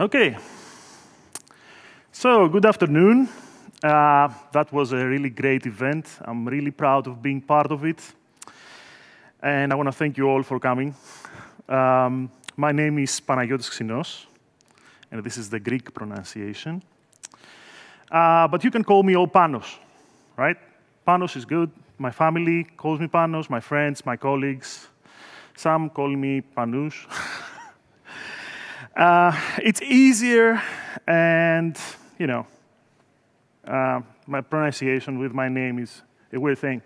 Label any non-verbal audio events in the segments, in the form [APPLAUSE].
Okay. So, good afternoon. Uh, that was a really great event. I'm really proud of being part of it. And I want to thank you all for coming. Um, my name is Panagiotis Sinos, and this is the Greek pronunciation. Uh, but you can call me all Panos, right? Panos is good. My family calls me Panos, my friends, my colleagues. Some call me Panos. [LAUGHS] Uh, it's easier and, you know, uh, my pronunciation with my name is a weird thing.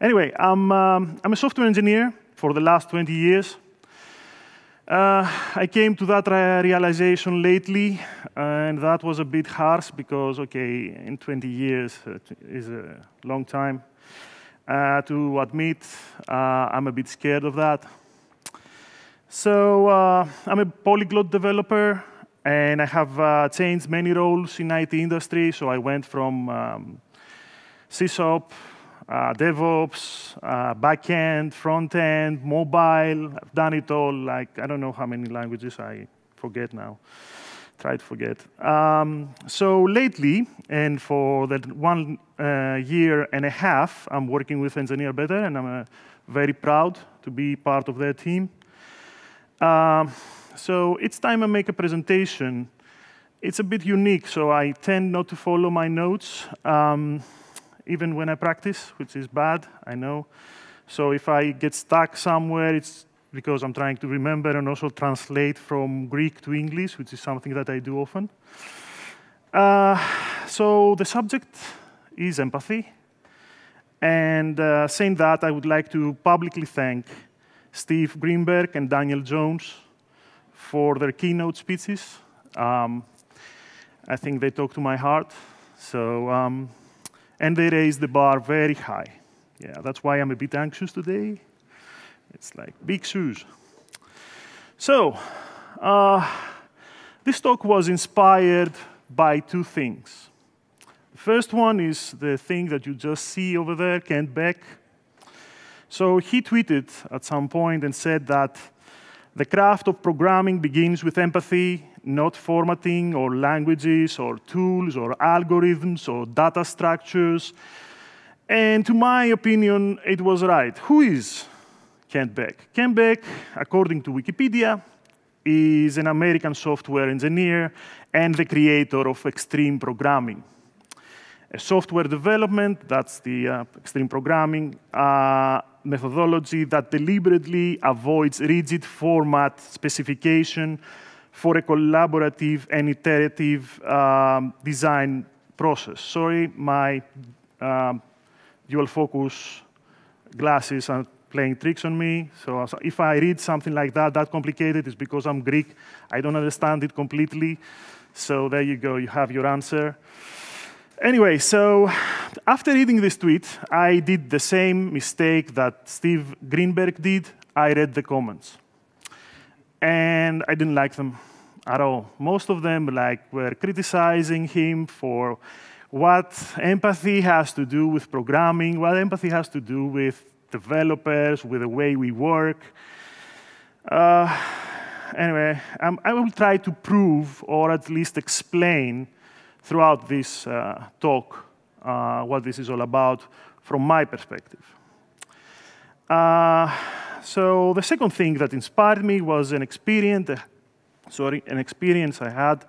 Anyway, I'm, um, I'm a software engineer for the last 20 years. Uh, I came to that realization lately, and that was a bit harsh because, okay, in 20 years uh, is a long time. Uh, to admit, uh, I'm a bit scared of that. So uh, I'm a polyglot developer, and I have uh, changed many roles in IT industry. So I went from um, CSOP, uh, DevOps, uh, backend, frontend, mobile. I've done it all. Like I don't know how many languages I forget now. Try to forget. Um, so lately, and for that one uh, year and a half, I'm working with Engineer Better, and I'm uh, very proud to be part of their team. Um, so it's time I make a presentation. It's a bit unique, so I tend not to follow my notes, um, even when I practice, which is bad, I know. So if I get stuck somewhere, it's because I'm trying to remember and also translate from Greek to English, which is something that I do often. Uh, so the subject is empathy. And uh, saying that, I would like to publicly thank Steve Greenberg and Daniel Jones for their keynote speeches. Um, I think they talk to my heart. So, um, and they raise the bar very high. Yeah, that's why I'm a bit anxious today. It's like big shoes. So, uh, this talk was inspired by two things. The first one is the thing that you just see over there, Kent Beck so he tweeted at some point and said that the craft of programming begins with empathy, not formatting or languages or tools or algorithms or data structures. And to my opinion, it was right. Who is Kent Beck? Kent Beck, according to Wikipedia, is an American software engineer and the creator of extreme programming. A software development, that's the uh, extreme programming, uh, methodology that deliberately avoids rigid format specification for a collaborative and iterative um, design process. Sorry, my um, dual focus glasses are playing tricks on me. So if I read something like that, that complicated, it's because I'm Greek. I don't understand it completely. So there you go, you have your answer. Anyway, so after reading this tweet, I did the same mistake that Steve Greenberg did. I read the comments. And I didn't like them at all. Most of them like, were criticizing him for what empathy has to do with programming, what empathy has to do with developers, with the way we work. Uh, anyway, um, I will try to prove or at least explain throughout this uh, talk uh, what this is all about from my perspective. Uh, so the second thing that inspired me was an experience, sorry, an experience I had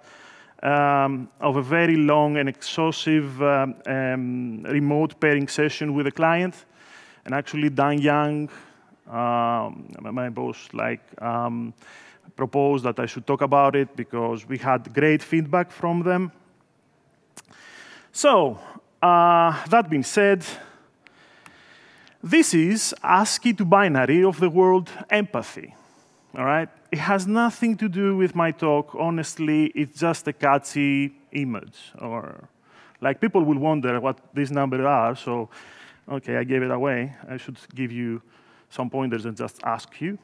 um, of a very long and exhaustive um, um, remote pairing session with a client. And actually, Dan Young, um, my boss, like, um, proposed that I should talk about it because we had great feedback from them. So, uh, that being said, this is ASCII to binary of the word empathy. All right? It has nothing to do with my talk. Honestly, it's just a catchy image. Or, like, people will wonder what these numbers are. So, okay, I gave it away. I should give you some pointers and just ask you.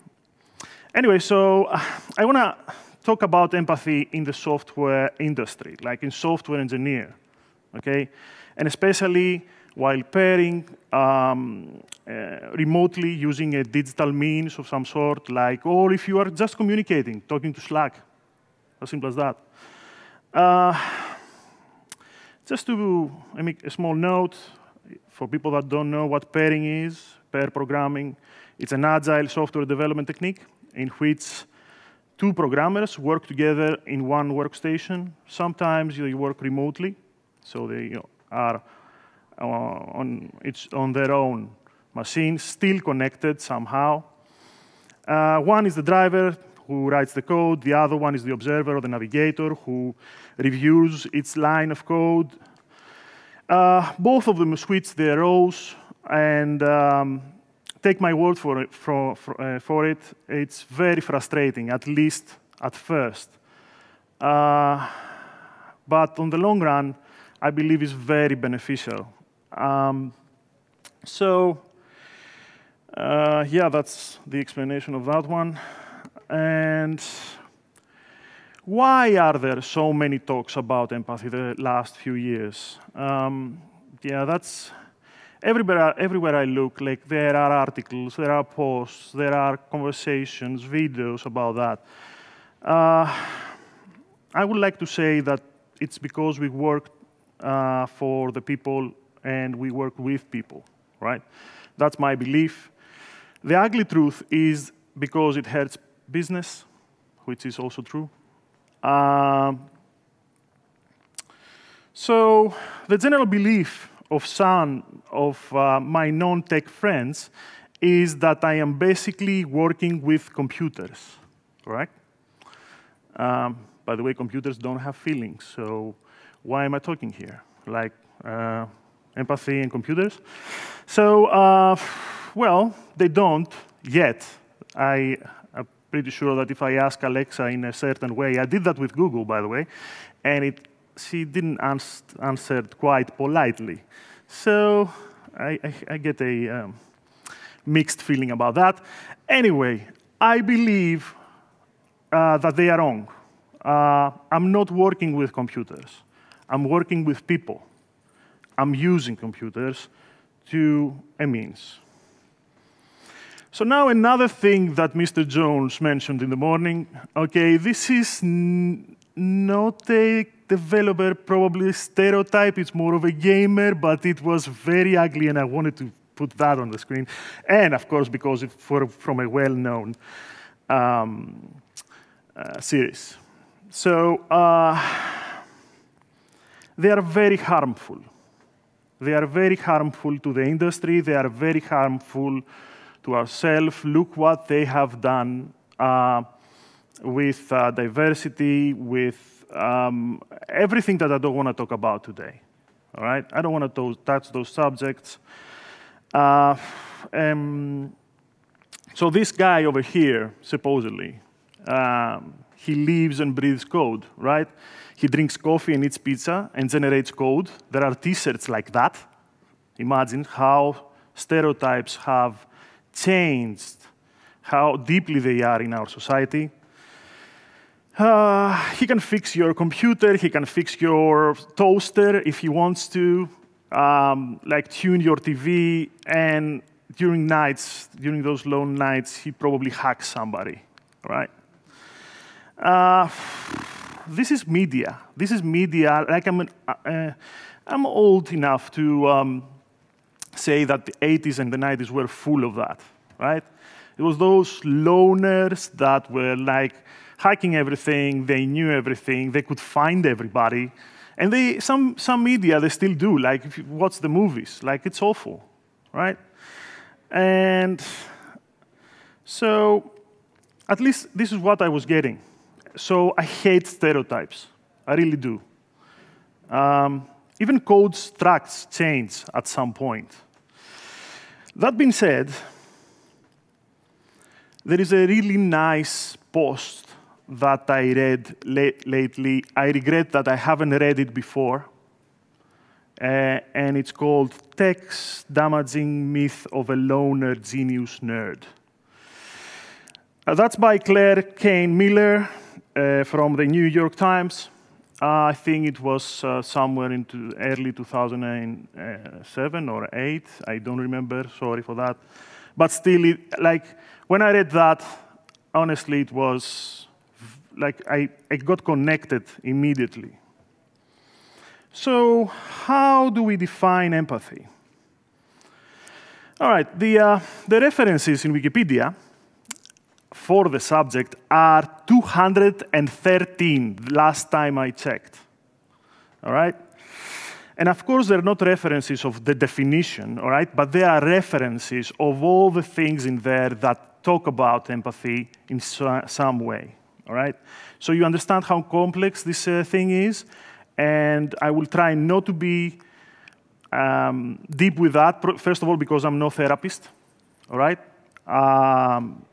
Anyway, so uh, I want to talk about empathy in the software industry, like in software engineer okay? And especially while pairing um, uh, remotely using a digital means of some sort, like, or if you are just communicating, talking to Slack, as simple as that. Uh, just to make a small note, for people that don't know what pairing is, pair programming, it's an agile software development technique in which two programmers work together in one workstation. Sometimes they work remotely so they are uh, on, it's on their own machine, still connected somehow. Uh, one is the driver who writes the code. The other one is the observer or the navigator who reviews its line of code. Uh, both of them switch their roles and um, take my word for it, for, for, uh, for it, It's very frustrating, at least at first. Uh, but on the long run, I believe is very beneficial. Um, so, uh, yeah, that's the explanation of that one. And why are there so many talks about empathy the last few years? Um, yeah, that's everywhere, everywhere I look, like there are articles, there are posts, there are conversations, videos about that. Uh, I would like to say that it's because we work uh, for the people and we work with people, right? That's my belief. The ugly truth is because it hurts business, which is also true. Um, so the general belief of some of uh, my non-tech friends is that I am basically working with computers, right? Um, by the way, computers don't have feelings, so why am I talking here? Like uh, empathy and computers? So, uh, well, they don't yet. I am pretty sure that if I ask Alexa in a certain way, I did that with Google, by the way, and it, she didn't ans answer quite politely. So I, I, I get a um, mixed feeling about that. Anyway, I believe uh, that they are wrong. Uh, I'm not working with computers. I'm working with people. I'm using computers to a means. So now another thing that Mr. Jones mentioned in the morning, okay, this is not a developer, probably stereotype, it's more of a gamer, but it was very ugly and I wanted to put that on the screen. And of course, because it's from a well-known um, uh, series. So, uh, they are very harmful. They are very harmful to the industry, they are very harmful to ourselves. Look what they have done uh, with uh, diversity, with um, everything that I don't want to talk about today. All right? I don't want to touch those subjects. Uh, um, so, this guy over here, supposedly, um, he lives and breathes code, right? He drinks coffee and eats pizza and generates code. There are t-shirts like that. Imagine how stereotypes have changed, how deeply they are in our society. Uh, he can fix your computer, he can fix your toaster if he wants to, um, like tune your TV, and during nights, during those lone nights, he probably hacks somebody, right? Uh, this is media. This is media. Like I'm, uh, uh, I'm old enough to um, say that the 80s and the 90s were full of that, right? It was those loners that were like hacking everything. They knew everything. They could find everybody. And they, some, some media, they still do. Like, if you watch the movies, like, it's awful, right? And so, at least this is what I was getting. So I hate stereotypes. I really do. Um, even code structs change at some point. That being said, there is a really nice post that I read lately. I regret that I haven't read it before. Uh, and it's called Tech's Damaging Myth of a Loner Genius Nerd. Uh, that's by Claire Kane Miller, uh, from the New York Times. I think it was uh, somewhere into early 2007 or 8. I don't remember. Sorry for that. But still, it, like when I read that, honestly, it was like I, I got connected immediately. So, how do we define empathy? All right, the, uh, the references in Wikipedia for the subject are 213, last time I checked. All right? And of course, they're not references of the definition, all right? But they are references of all the things in there that talk about empathy in so some way, all right? So you understand how complex this uh, thing is, and I will try not to be um, deep with that, first of all, because I'm no therapist, all right? Um,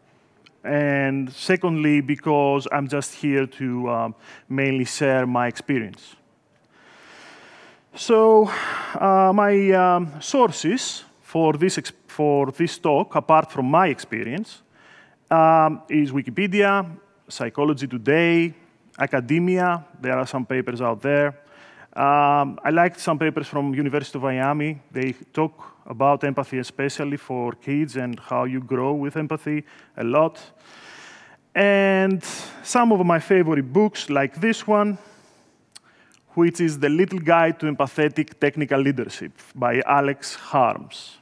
and secondly, because I'm just here to um, mainly share my experience. So, uh, my um, sources for this, for this talk, apart from my experience, um, is Wikipedia, Psychology Today, academia, there are some papers out there, um, I liked some papers from University of Miami. They talk about empathy, especially for kids, and how you grow with empathy a lot. And some of my favorite books, like this one, which is The Little Guide to Empathetic Technical Leadership by Alex Harms.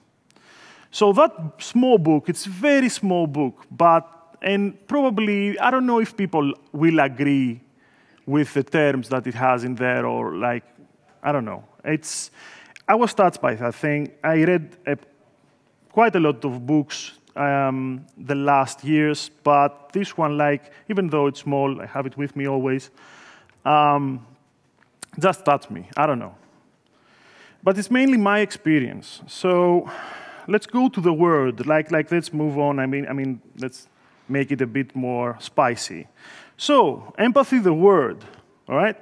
So that small book, it's a very small book, but and probably I don't know if people will agree with the terms that it has in there or like, I don't know. It's, I was touched by that thing. I read a, quite a lot of books um, the last years, but this one, like, even though it's small, I have it with me always, um, just touched me. I don't know. But it's mainly my experience. So let's go to the word. Like, like let's move on. I mean, I mean, let's make it a bit more spicy. So, empathy, the word, all right?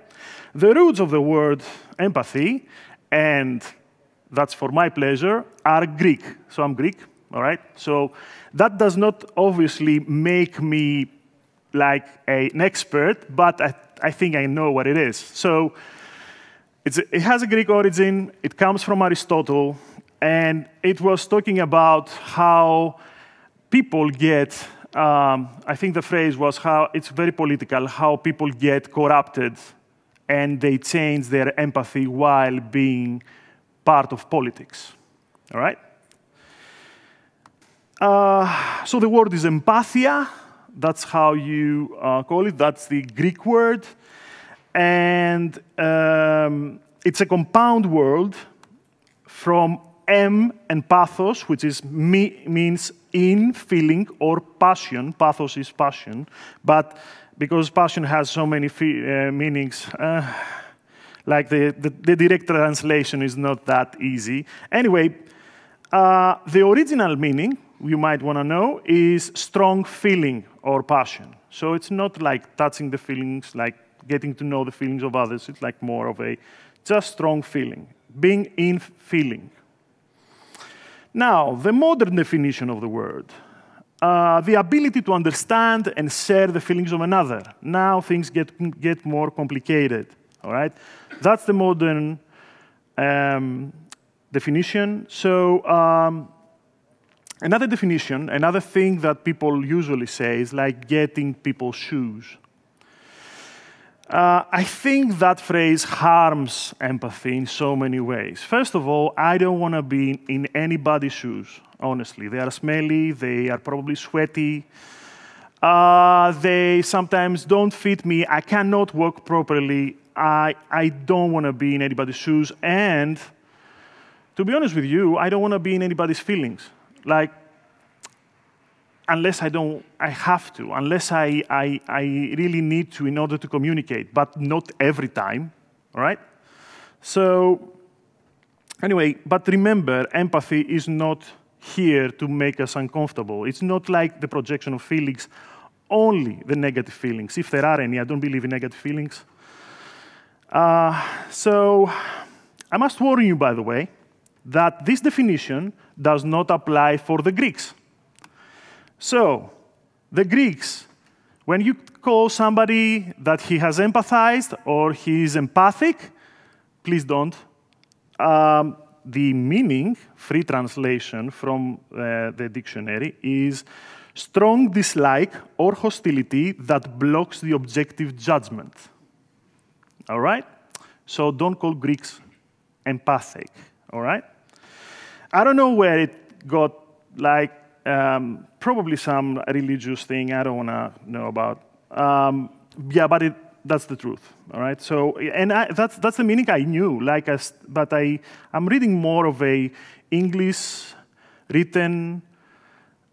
The roots of the word empathy, and that's for my pleasure, are Greek. So I'm Greek, all right? So that does not obviously make me like a, an expert, but I, I think I know what it is. So it has a Greek origin, it comes from Aristotle, and it was talking about how people get um, I think the phrase was how it's very political how people get corrupted and they change their empathy while being part of politics. All right? Uh, so the word is empathia. That's how you uh, call it. That's the Greek word. And um, it's a compound word from M and pathos, which is me, means in, feeling, or passion. Pathos is passion. But because passion has so many uh, meanings, uh, like the, the, the, direct translation is not that easy. Anyway, uh, the original meaning, you might want to know, is strong feeling or passion. So it's not like touching the feelings, like getting to know the feelings of others. It's like more of a just strong feeling, being in feeling. Now, the modern definition of the word uh, the ability to understand and share the feelings of another. Now things get, get more complicated, all right? That's the modern um, definition. So, um, another definition, another thing that people usually say is like getting people's shoes. Uh, I think that phrase harms empathy in so many ways. First of all, I don't want to be in anybody's shoes, honestly. They are smelly, they are probably sweaty, uh, they sometimes don't fit me, I cannot walk properly, I, I don't want to be in anybody's shoes, and to be honest with you, I don't want to be in anybody's feelings. Like, unless I don't, I have to, unless I, I, I really need to in order to communicate, but not every time, all right? So anyway, but remember, empathy is not here to make us uncomfortable. It's not like the projection of feelings, only the negative feelings. If there are any, I don't believe in negative feelings. Uh, so I must warn you, by the way, that this definition does not apply for the Greeks. So, the Greeks, when you call somebody that he has empathized or he is empathic, please don't. Um, the meaning, free translation from uh, the dictionary, is strong dislike or hostility that blocks the objective judgment. All right? So don't call Greeks empathic. All right? I don't know where it got like um, probably some religious thing I don't want to know about. Um, yeah, but it, that's the truth, all right? So, and I, that's, that's the meaning I knew, like I, but I, I'm reading more of a English written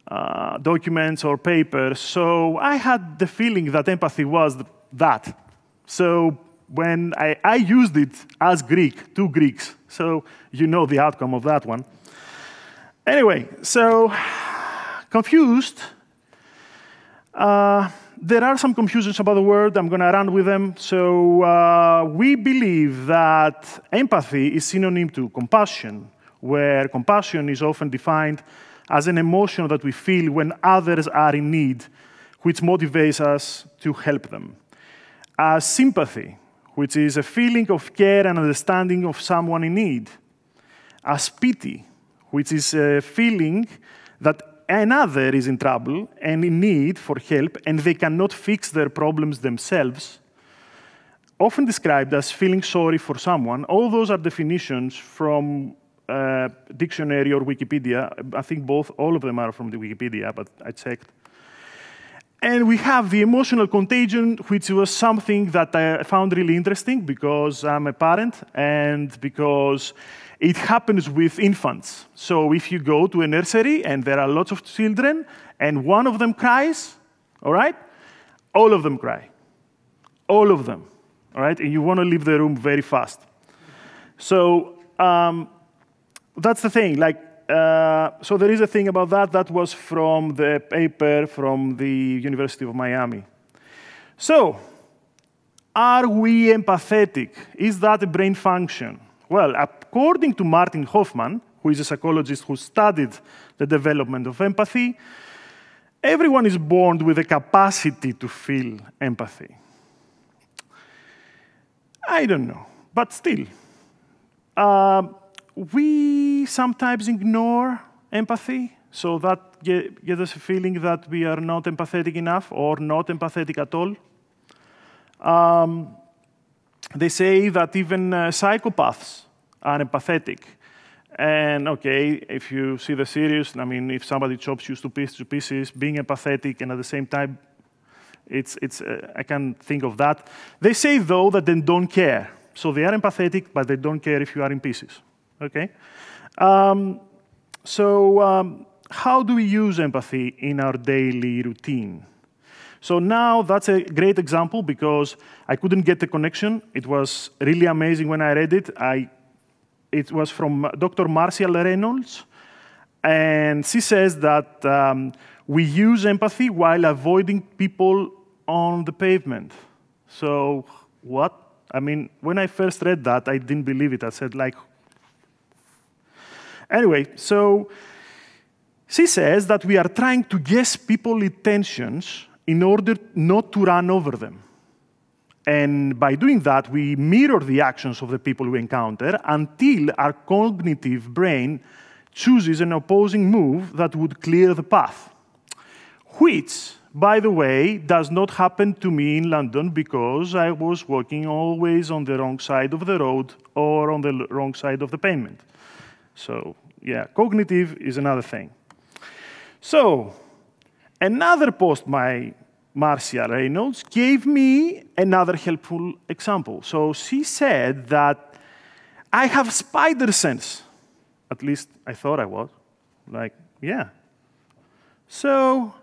uh, documents or papers, so I had the feeling that empathy was that. So when I, I used it as Greek, two Greeks, so you know the outcome of that one. Anyway, so Confused, uh, there are some confusions about the word. I'm going to run with them. So uh, we believe that empathy is synonym to compassion, where compassion is often defined as an emotion that we feel when others are in need, which motivates us to help them. As uh, sympathy, which is a feeling of care and understanding of someone in need. As pity, which is a feeling that another is in trouble and in need for help, and they cannot fix their problems themselves, often described as feeling sorry for someone. All those are definitions from uh, dictionary or Wikipedia. I think both, all of them are from the Wikipedia, but I checked. And we have the emotional contagion, which was something that I found really interesting because I'm a parent and because it happens with infants. So if you go to a nursery and there are lots of children and one of them cries, all right, all of them cry. All of them, all right, and you want to leave the room very fast. So um, that's the thing. Like, uh, so there is a thing about that. That was from the paper from the University of Miami. So, are we empathetic? Is that a brain function? Well, according to Martin Hoffman, who is a psychologist who studied the development of empathy, everyone is born with the capacity to feel empathy. I don't know, but still, uh, we sometimes ignore empathy, so that gives us a feeling that we are not empathetic enough or not empathetic at all. Um, they say that even uh, psychopaths are empathetic. And okay, if you see the series, I mean, if somebody chops you to pieces, to pieces, being empathetic and at the same time, it's, it's, uh, I can think of that. They say, though, that they don't care. So they are empathetic, but they don't care if you are in pieces. Okay? Um, so, um, how do we use empathy in our daily routine? So now that's a great example because I couldn't get the connection. It was really amazing when I read it. I it was from Dr. Marcia Reynolds, and she says that um, we use empathy while avoiding people on the pavement. So, what? I mean, when I first read that, I didn't believe it. I said, like, anyway, so she says that we are trying to guess people's intentions in order not to run over them. And by doing that, we mirror the actions of the people we encounter until our cognitive brain chooses an opposing move that would clear the path. Which, by the way, does not happen to me in London because I was walking always on the wrong side of the road or on the wrong side of the pavement. So, yeah, cognitive is another thing. So, another post my Marcia Reynolds, gave me another helpful example. So she said that I have spider sense. At least I thought I was. Like, yeah. So,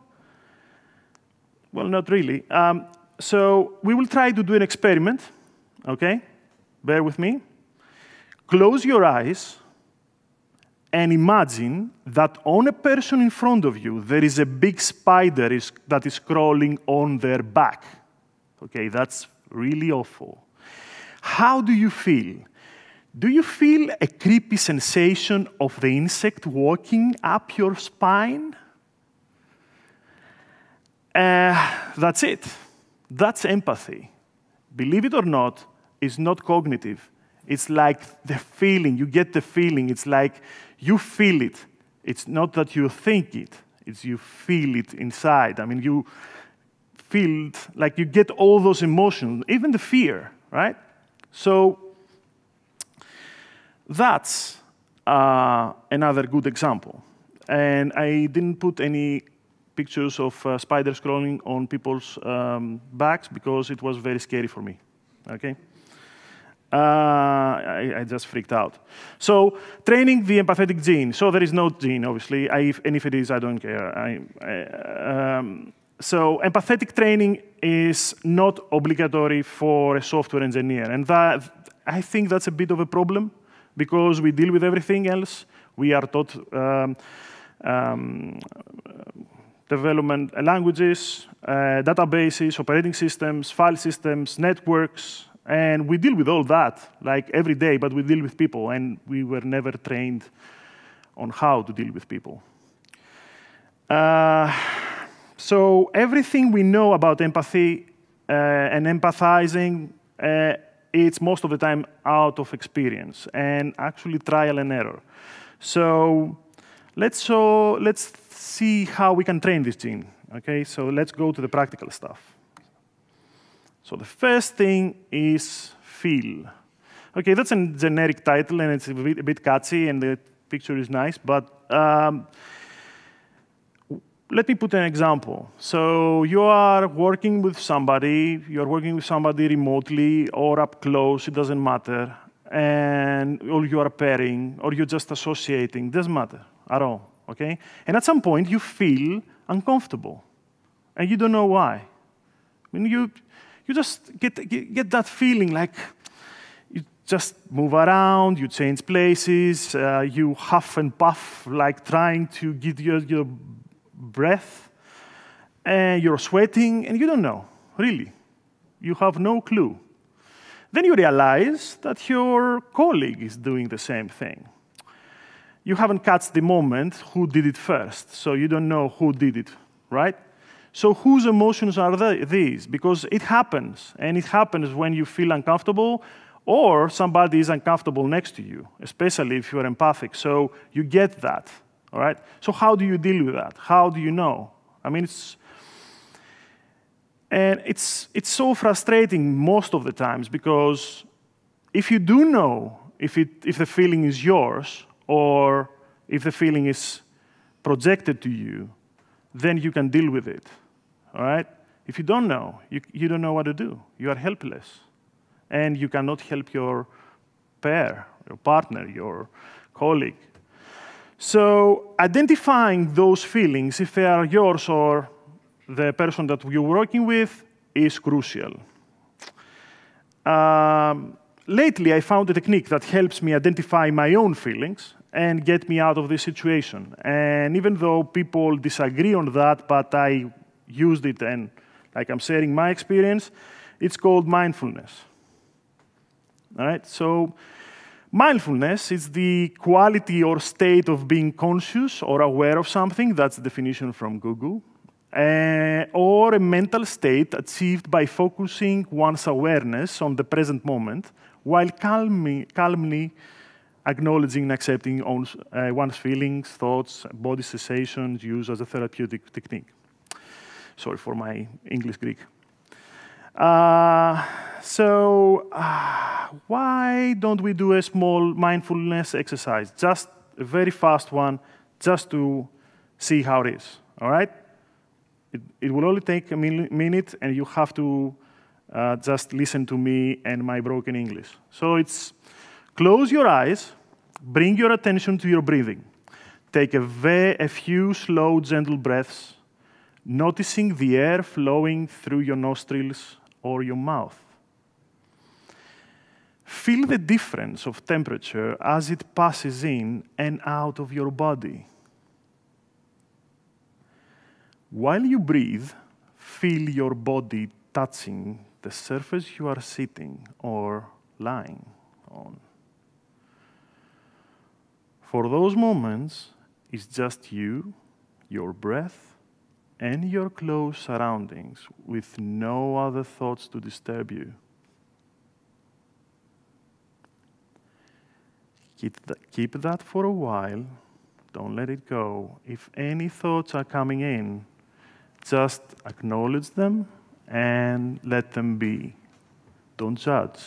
well, not really. Um, so we will try to do an experiment, okay? Bear with me. Close your eyes and imagine that on a person in front of you, there is a big spider is, that is crawling on their back. Okay, that's really awful. How do you feel? Do you feel a creepy sensation of the insect walking up your spine? Uh, that's it. That's empathy. Believe it or not, it's not cognitive. It's like the feeling, you get the feeling. It's like you feel it. It's not that you think it, it's you feel it inside. I mean, you feel it, like you get all those emotions, even the fear, right? So that's uh, another good example. And I didn't put any pictures of uh, spiders crawling on people's um, backs because it was very scary for me. Okay? Uh, I, I, just freaked out. So training the empathetic gene. So there is no gene, obviously. I, and if it is, I don't care. I, I, um, so empathetic training is not obligatory for a software engineer. And that, I think that's a bit of a problem because we deal with everything else. We are taught um, um, development languages, uh, databases, operating systems, file systems, networks, and we deal with all that, like every day, but we deal with people, and we were never trained on how to deal with people. Uh, so, everything we know about empathy uh, and empathizing, uh, it's most of the time out of experience and actually trial and error. So, let's, show, let's see how we can train this gene. Okay, so let's go to the practical stuff. So the first thing is fill. Okay, that's a generic title and it's a bit, a bit catchy and the picture is nice, but um, let me put an example. So you are working with somebody, you're working with somebody remotely or up close, it doesn't matter, and or you are pairing, or you're just associating, doesn't matter at all, okay? And at some point you feel uncomfortable, and you don't know why. I mean, you, you just get, get that feeling like you just move around, you change places, uh, you huff and puff, like trying to get your, your breath, and you're sweating, and you don't know, really. You have no clue. Then you realize that your colleague is doing the same thing. You haven't catch the moment who did it first, so you don't know who did it, right? So, whose emotions are they, these? Because it happens, and it happens when you feel uncomfortable or somebody is uncomfortable next to you, especially if you're empathic. So, you get that, all right? So, how do you deal with that? How do you know? I mean, it's. And it's, it's so frustrating most of the times because if you do know if, it, if the feeling is yours or if the feeling is projected to you, then you can deal with it. All right? If you don't know, you, you don't know what to do. You are helpless. And you cannot help your pair, your partner, your colleague. So, identifying those feelings, if they are yours or the person that you're working with, is crucial. Um, lately, I found a technique that helps me identify my own feelings and get me out of this situation. And even though people disagree on that, but I used it and like I'm sharing my experience. It's called mindfulness. All right, so mindfulness is the quality or state of being conscious or aware of something. That's the definition from Google. Uh, or a mental state achieved by focusing one's awareness on the present moment while calmly, calmly acknowledging and accepting uh, one's feelings, thoughts, body sensations used as a therapeutic technique. Sorry for my English Greek. Uh, so, uh, why don't we do a small mindfulness exercise? Just a very fast one, just to see how it is, all right? It, it will only take a minute, and you have to uh, just listen to me and my broken English. So, it's close your eyes, bring your attention to your breathing. Take a, a few slow, gentle breaths noticing the air flowing through your nostrils or your mouth. Feel the difference of temperature as it passes in and out of your body. While you breathe, feel your body touching the surface you are sitting or lying on. For those moments, it's just you, your breath, and your close surroundings with no other thoughts to disturb you. Keep that for a while. Don't let it go. If any thoughts are coming in, just acknowledge them and let them be. Don't judge.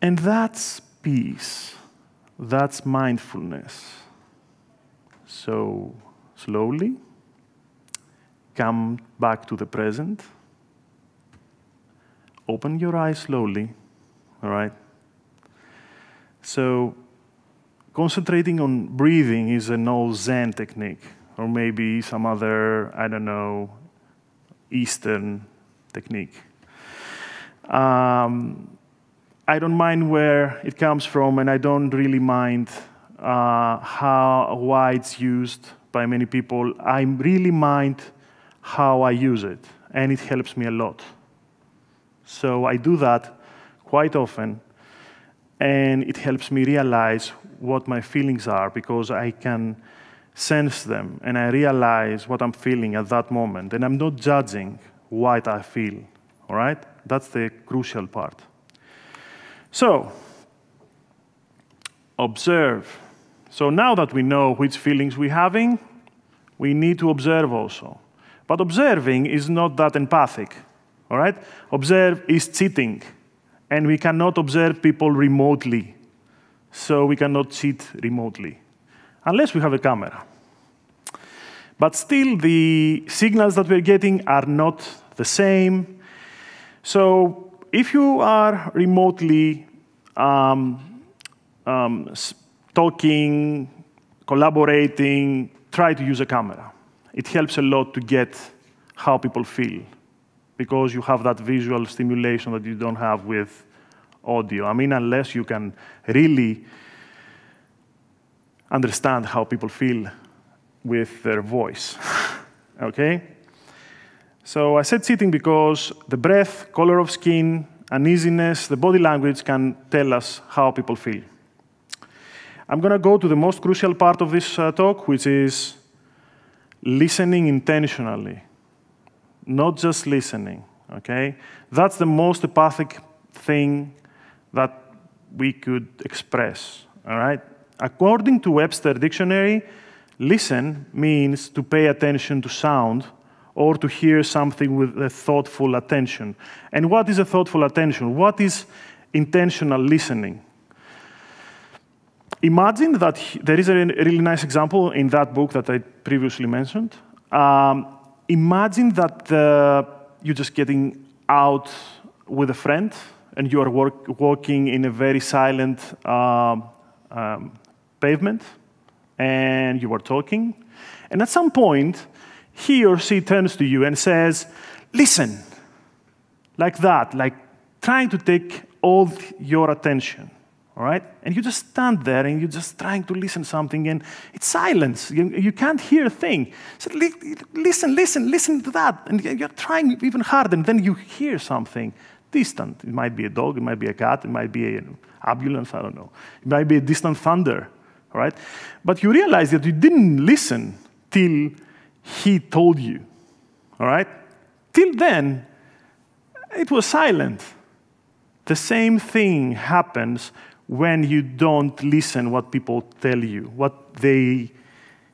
And that's peace. That's mindfulness. So slowly, come back to the present. Open your eyes slowly, all right? So concentrating on breathing is an old Zen technique, or maybe some other, I don't know, Eastern technique. Um, I don't mind where it comes from, and I don't really mind uh, how why it's used by many people. I really mind how I use it, and it helps me a lot. So I do that quite often, and it helps me realize what my feelings are because I can sense them and I realize what I'm feeling at that moment, and I'm not judging what I feel. All right? That's the crucial part. So, observe. So now that we know which feelings we're having, we need to observe also. But observing is not that empathic, all right? Observe is cheating, and we cannot observe people remotely. So we cannot cheat remotely, unless we have a camera. But still, the signals that we're getting are not the same. So if you are remotely um, um, talking, collaborating, try to use a camera. It helps a lot to get how people feel because you have that visual stimulation that you don't have with audio. I mean, unless you can really understand how people feel with their voice. [LAUGHS] okay? So I said sitting because the breath, color of skin, uneasiness, the body language can tell us how people feel. I'm going to go to the most crucial part of this uh, talk, which is listening intentionally, not just listening. Okay? That's the most empathic thing that we could express. All right? According to Webster Dictionary, listen means to pay attention to sound or to hear something with a thoughtful attention. And what is a thoughtful attention? What is intentional listening? Imagine that there is a really nice example in that book that I previously mentioned. Um, imagine that uh, you're just getting out with a friend and you are work, walking in a very silent um, um, pavement and you are talking. And at some point, he or she turns to you and says, Listen, like that, like trying to take all your attention all right? And you just stand there and you're just trying to listen something and it's silence. You, you can't hear a thing. So listen, listen, listen to that. And you're trying even harder and then you hear something distant. It might be a dog, it might be a cat, it might be an ambulance, I don't know. It might be a distant thunder, all right? But you realize that you didn't listen till he told you, all right? Till then, it was silent. The same thing happens when you don't listen what people tell you, what they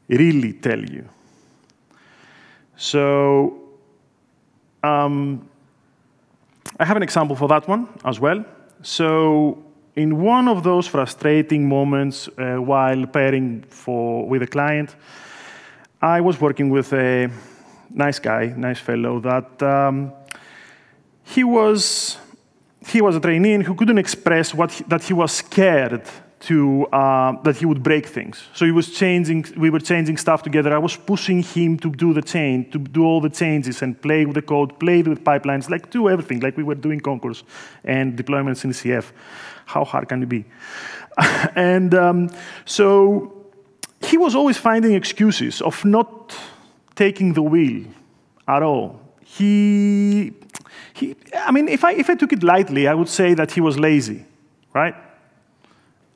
really tell you. So um, I have an example for that one as well. So in one of those frustrating moments uh, while pairing for, with a client, I was working with a nice guy, nice fellow, that um, he was he was a trainee and he couldn't express what he, that he was scared to uh, that he would break things. So he was changing. We were changing stuff together. I was pushing him to do the change, to do all the changes, and play with the code, play with pipelines, like do everything, like we were doing concourse and deployments in CF. How hard can it be? [LAUGHS] and um, so he was always finding excuses of not taking the wheel at all. He he, I mean, if I, if I took it lightly, I would say that he was lazy, right?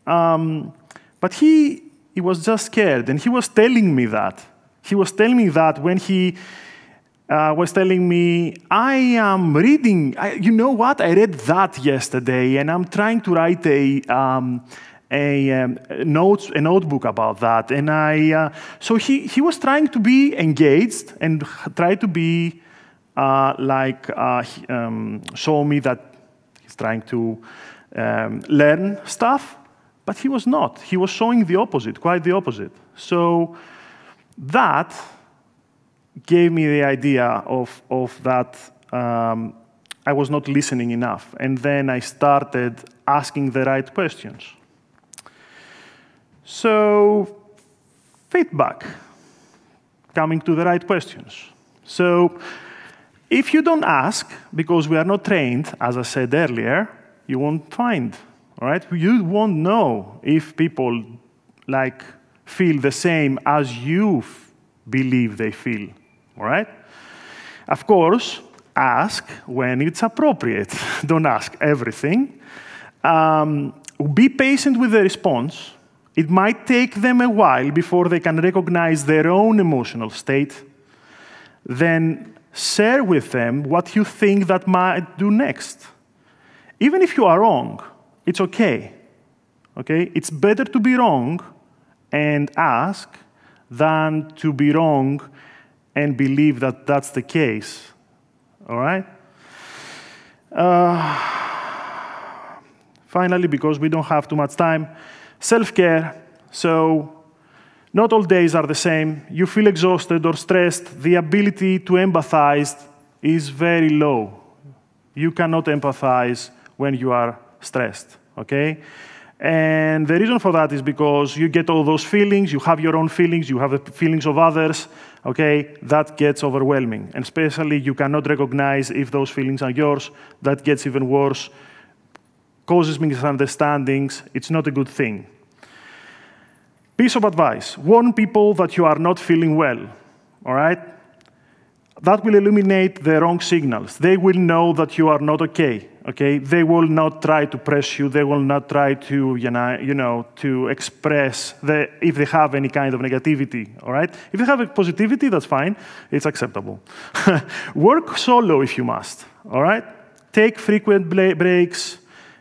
Um, but he, he was just scared, and he was telling me that. He was telling me that when he uh, was telling me, I am reading, I, you know what, I read that yesterday, and I'm trying to write a, um, a, um, notes, a notebook about that. And I, uh, so he, he was trying to be engaged and try to be uh, like uh, um, show me that he's trying to um, learn stuff, but he was not. He was showing the opposite, quite the opposite. So that gave me the idea of, of that um, I was not listening enough. And then I started asking the right questions. So, feedback, coming to the right questions. So, if you don't ask, because we are not trained, as I said earlier, you won't find, all right? You won't know if people like feel the same as you believe they feel, all right? Of course, ask when it's appropriate. [LAUGHS] don't ask everything. Um, be patient with the response. It might take them a while before they can recognize their own emotional state. Then Share with them what you think that might do next. Even if you are wrong, it's okay. Okay? It's better to be wrong and ask than to be wrong and believe that that's the case. All right? Uh, finally, because we don't have too much time, self care. So, not all days are the same. You feel exhausted or stressed. The ability to empathize is very low. You cannot empathize when you are stressed, okay? And the reason for that is because you get all those feelings, you have your own feelings, you have the feelings of others, okay? That gets overwhelming. And especially you cannot recognize if those feelings are yours. That gets even worse, causes misunderstandings. It's not a good thing. Piece of advice warn people that you are not feeling well, all right? That will eliminate the wrong signals. They will know that you are not okay, okay? They will not try to press you, they will not try to, you know, you know to express the, if they have any kind of negativity, all right? If they have a positivity, that's fine, it's acceptable. [LAUGHS] Work solo if you must, all right? Take frequent breaks,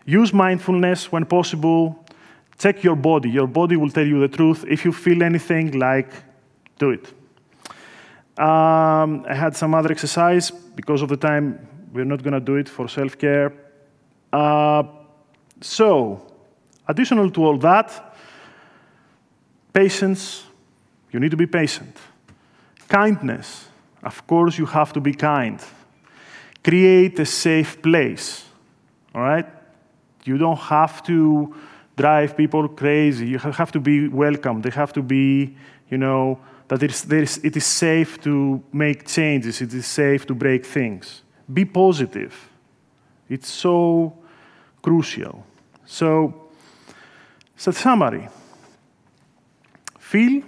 use mindfulness when possible, Check your body. Your body will tell you the truth. If you feel anything, like, do it. Um, I had some other exercise. Because of the time, we're not going to do it for self-care. Uh, so, additional to all that, patience. You need to be patient. Kindness. Of course, you have to be kind. Create a safe place. All right? You don't have to drive people crazy. You have to be welcome. They have to be, you know, that it is, it is safe to make changes. It is safe to break things. Be positive. It's so crucial. So, so summary. Feel,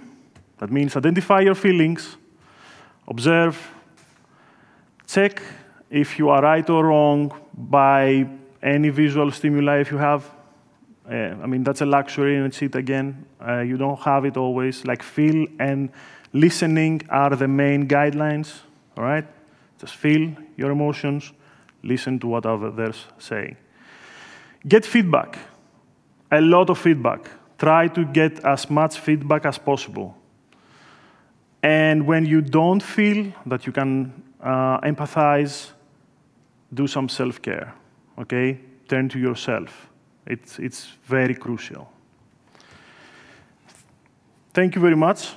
that means identify your feelings, observe, check if you are right or wrong by any visual stimuli if you have I mean, that's a luxury in it, again. Uh, you don't have it always. Like feel and listening are the main guidelines, all right? Just feel your emotions, listen to what others say. Get feedback, a lot of feedback. Try to get as much feedback as possible. And when you don't feel that you can uh, empathize, do some self care, okay? Turn to yourself. It's, it's very crucial. Thank you very much.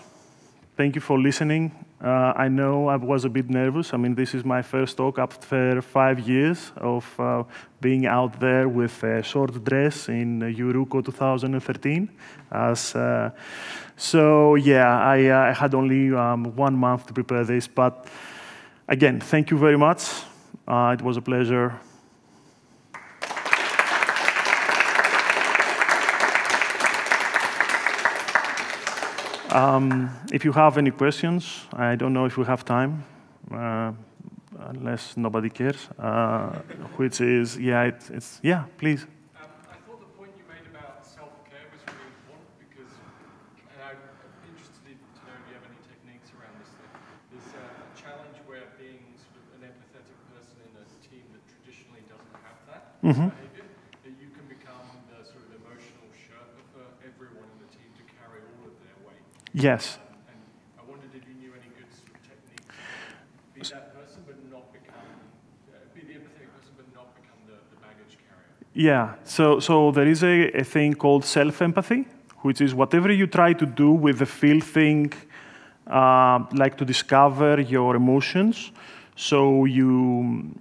Thank you for listening. Uh, I know I was a bit nervous. I mean, this is my first talk after five years of uh, being out there with a short dress in Yuruko 2013. As, uh, so, yeah, I, uh, I had only um, one month to prepare this. But again, thank you very much. Uh, it was a pleasure. Um, if you have any questions, I don't know if we have time, uh, unless nobody cares, uh, which is, yeah, it, it's, yeah, please. Yes. I wondered if you knew any good sort of techniques be that person but not become, uh, be the empathetic person but not become the, the baggage carrier. Yeah, so, so there is a, a thing called self empathy, which is whatever you try to do with the feel thing, uh, like to discover your emotions. So you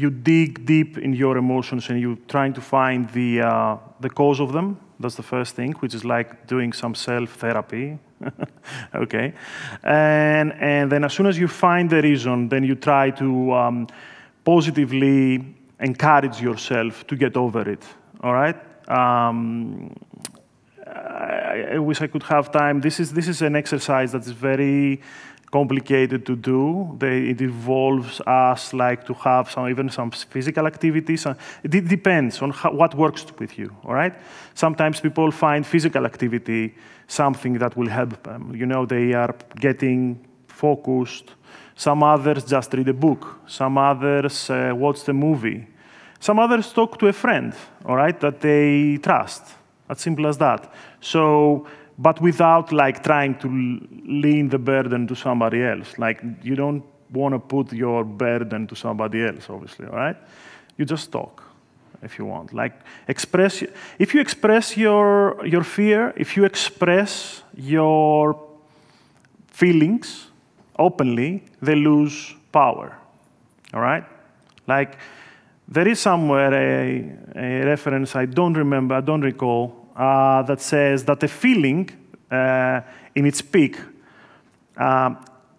you dig deep in your emotions and you're trying to find the, uh, the cause of them. That's the first thing, which is like doing some self therapy [LAUGHS] okay? And, and then as soon as you find the reason, then you try to um, positively encourage yourself to get over it, all right? Um, I, I wish I could have time. This is, this is an exercise that is very complicated to do. They, it involves us like to have some, even some physical activities. Uh, it depends on how, what works with you, all right? Sometimes people find physical activity something that will help them. You know, they are getting focused. Some others just read a book. Some others uh, watch the movie. Some others talk to a friend, all right, that they trust. As simple as that. So but without like trying to lean the burden to somebody else. Like you don't want to put your burden to somebody else, obviously, all right? You just talk if you want. Like express if you express your your fear, if you express your feelings openly, they lose power. All right? Like there is somewhere a, a reference I don't remember, I don't recall uh, that says that a feeling uh, in its peak, uh,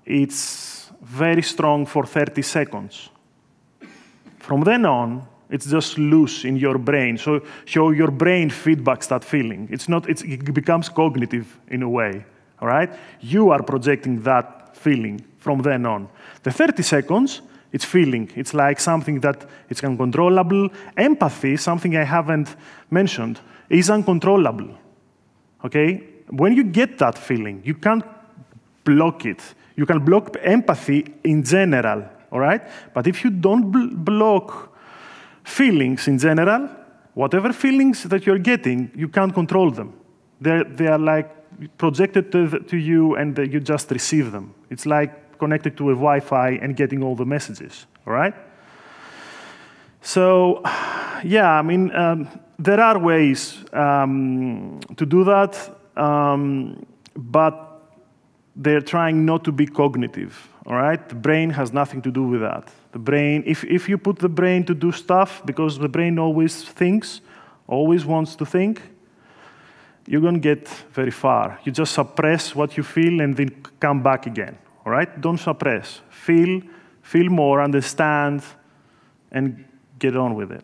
it's very strong for 30 seconds. From then on, it's just loose in your brain. So, so your brain feedbacks that feeling. It's not, it's, it becomes cognitive in a way, all right? You are projecting that feeling from then on. The 30 seconds, it's feeling. It's like something that it's uncontrollable. Empathy, something I haven't mentioned is uncontrollable. Okay? When you get that feeling, you can't block it. You can block empathy in general, all right? But if you don't bl block feelings in general, whatever feelings that you're getting, you can't control them. They're, they are like projected to, to you and you just receive them. It's like connected to a Wi Fi and getting all the messages, all right? So, yeah, I mean, um, there are ways um, to do that, um, but they're trying not to be cognitive, all right? The brain has nothing to do with that. The brain, if, if you put the brain to do stuff, because the brain always thinks, always wants to think, you're going to get very far. You just suppress what you feel and then come back again, all right? Don't suppress. Feel, feel more, understand, and get on with it.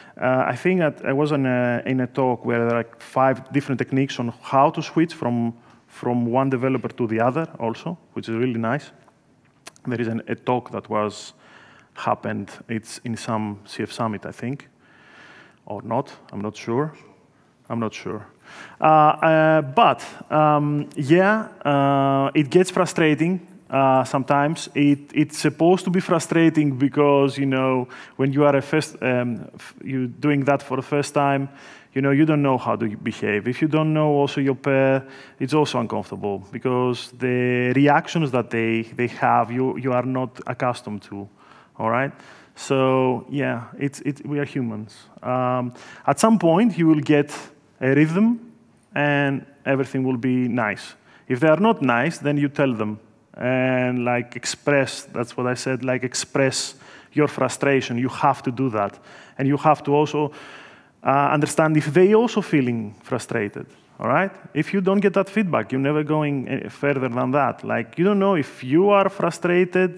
Uh, I think that I was in a, in a, talk where there are like five different techniques on how to switch from, from one developer to the other also, which is really nice. There is an, a talk that was happened. It's in some CF Summit, I think, or not. I'm not sure. I'm not sure. Uh, uh, but um, yeah, uh, it gets frustrating uh, sometimes. It, it's supposed to be frustrating because you know when you are a first, um, you doing that for the first time, you know you don't know how to behave. If you don't know also your pair, it's also uncomfortable because the reactions that they they have you you are not accustomed to. All right. So yeah, it's it, we are humans. Um, at some point you will get a rhythm, and everything will be nice. If they are not nice, then you tell them and like express that's what i said like express your frustration you have to do that and you have to also uh, understand if they also feeling frustrated all right if you don't get that feedback you're never going eh, further than that like you don't know if you are frustrated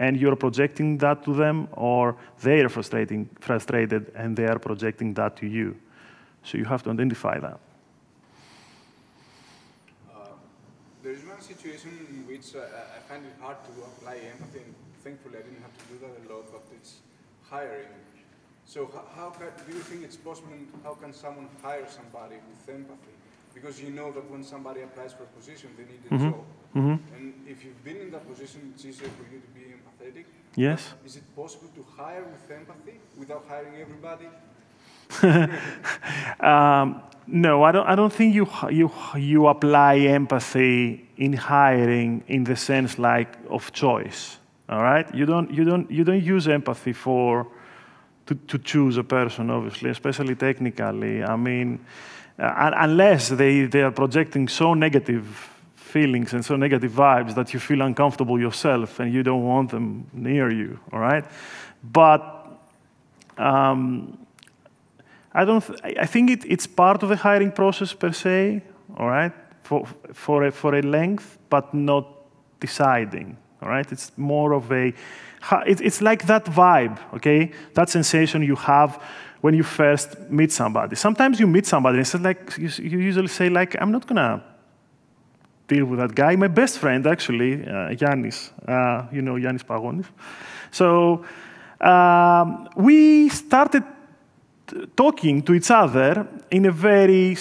and you're projecting that to them or they are frustrating, frustrated and they are projecting that to you so you have to identify that situation which uh, I find it hard to apply empathy. And thankfully, I didn't have to do that a lot, but it's hiring. So how, can, do you think it's possible and how can someone hire somebody with empathy? Because you know that when somebody applies for a position, they need a mm -hmm. job. Mm -hmm. And if you've been in that position, it's easier for you to be empathetic. Yes. is it possible to hire with empathy without hiring everybody? [LAUGHS] um, no, I don't, I don't think you, you, you apply empathy in hiring in the sense like of choice. All right? You don't, you don't, you don't use empathy for, to, to choose a person, obviously, especially technically. I mean, uh, unless they, they are projecting so negative feelings and so negative vibes that you feel uncomfortable yourself and you don't want them near you, all right? But um, I don't. I think it, it's part of the hiring process per se. All right, for for a, for a length, but not deciding. All right, it's more of a. It, it's like that vibe. Okay, that sensation you have when you first meet somebody. Sometimes you meet somebody and it's like you, you usually say like I'm not gonna deal with that guy. My best friend actually, uh, Yanis. Uh, you know Yanis Pagonis. So um, we started talking to each other in a very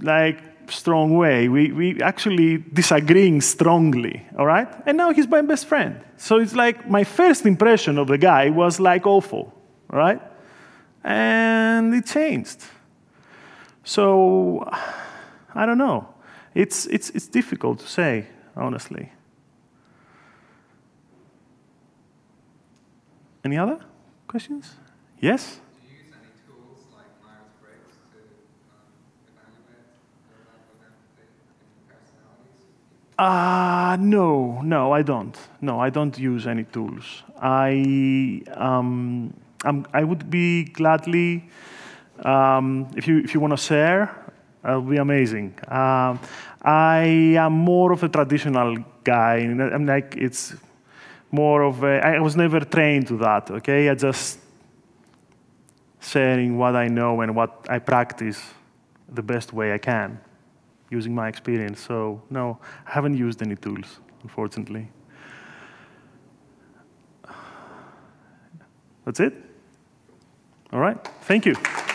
like strong way. We, we actually disagreeing strongly, all right? And now he's my best friend. So it's like my first impression of the guy was like awful, all right? And it changed. So I don't know. It's, it's, it's difficult to say, honestly. Any other questions? Yes? Uh, no, no, I don't. No, I don't use any tools. I, um, i would be gladly, um, if you, if you want to share, it would be amazing. Uh, I am more of a traditional guy. I'm like, it's more of a, I was never trained to that, okay? I just sharing what I know and what I practice the best way I can using my experience. So no, I haven't used any tools, unfortunately. That's it? All right. Thank you.